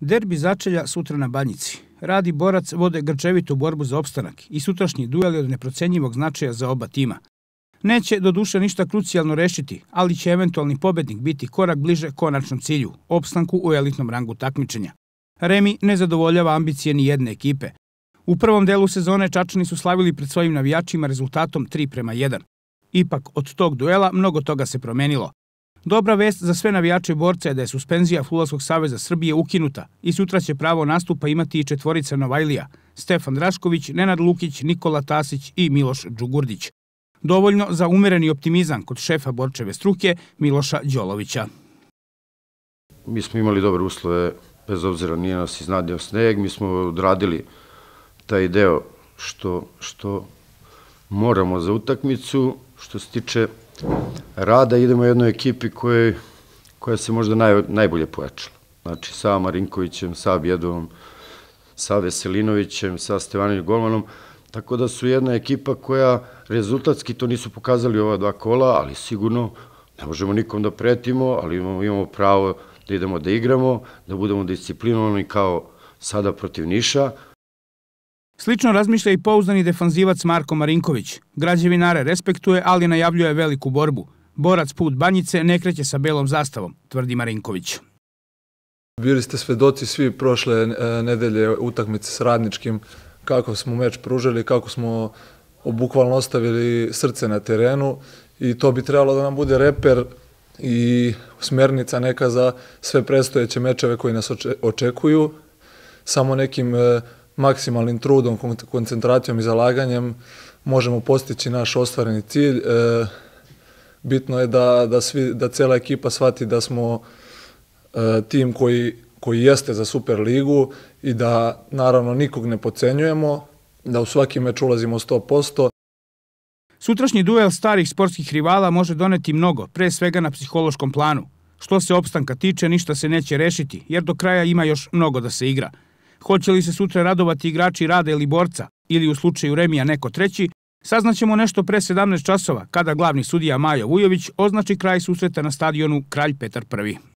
Derbi začelja sutra na Banjici. Radi borac vode grčevitu borbu za opstanak i sutrašnji duel je od neprocenjivog značaja za oba tima. Neće do duše ništa krucijalno rešiti, ali će eventualni pobednik biti korak bliže konačnom cilju, opstanku u elitnom rangu takmičenja. Remi ne zadovoljava ambicije ni jedne ekipe. U prvom delu sezone Čačani su slavili pred svojim navijačima rezultatom 3 prema 1. Ipak od tog duela mnogo toga se promenilo. Dobra vest za sve navijače borca je da je suspenzija Fulalskog saveza Srbije ukinuta i sutra će pravo nastupa imati i četvorica Novajlija, Stefan Drašković, Nenad Lukić, Nikola Tasić i Miloš Đugurdić. Dovoljno za umereni optimizam kod šefa borčeve struke Miloša Đolovića. Mi smo imali dobre uslove, bez obzira nije nas iznadio sneg, mi smo odradili taj deo što, što moramo za utakmicu, što se tiče rada idemo jednoj ekipi koje, koja se možda naj, najbolje pojačala. Znači sa Marinkovićem, sa Bjedovom, sa Veselinovićem, sa Stevanovićem Golmanom, tako da su jedna ekipa koja rezultatski to nisu pokazali ova dva kola, ali sigurno ne možemo nikom da pretimo, ali imamo, imamo pravo da idemo da igramo, da budemo disciplinovani kao sada protiv Niša, Slično razmišlja i pouzdani defanzivac Marko Marinković. Građevinare respektuje, ali najavljuje veliku borbu. Borac put Banjice ne kreće sa belom zastavom, tvrdi Marinković. Bili ste svedoci svi prošle e, nedelje utakmice s radničkim, kako smo meč pružili, kako smo bukvalno ostavili srce na terenu i to bi trebalo da nam bude reper i smernica neka za sve prestojeće mečeve koji nas očekuju, samo nekim e, maksimalnim trudom, koncentracijom i zalaganjem možemo postići naš ostvareni cilj. E, bitno je da, da, svi, da cela ekipa shvati da smo e, tim koji, koji jeste za Superligu i da naravno nikog ne pocenjujemo, da u svaki meč ulazimo 100%. Sutrašnji duel starih sportskih rivala može doneti mnogo, pre svega na psihološkom planu. Što se opstanka tiče, ništa se neće rešiti, jer do kraja ima još mnogo da se igra. Hoće li se sutra radovati igrači Rade ili Borca, ili u slučaju Remija neko treći, saznaćemo nešto pre 17 časova, kada glavni sudija Majo Vujović označi kraj susreta na stadionu Kralj Petar I.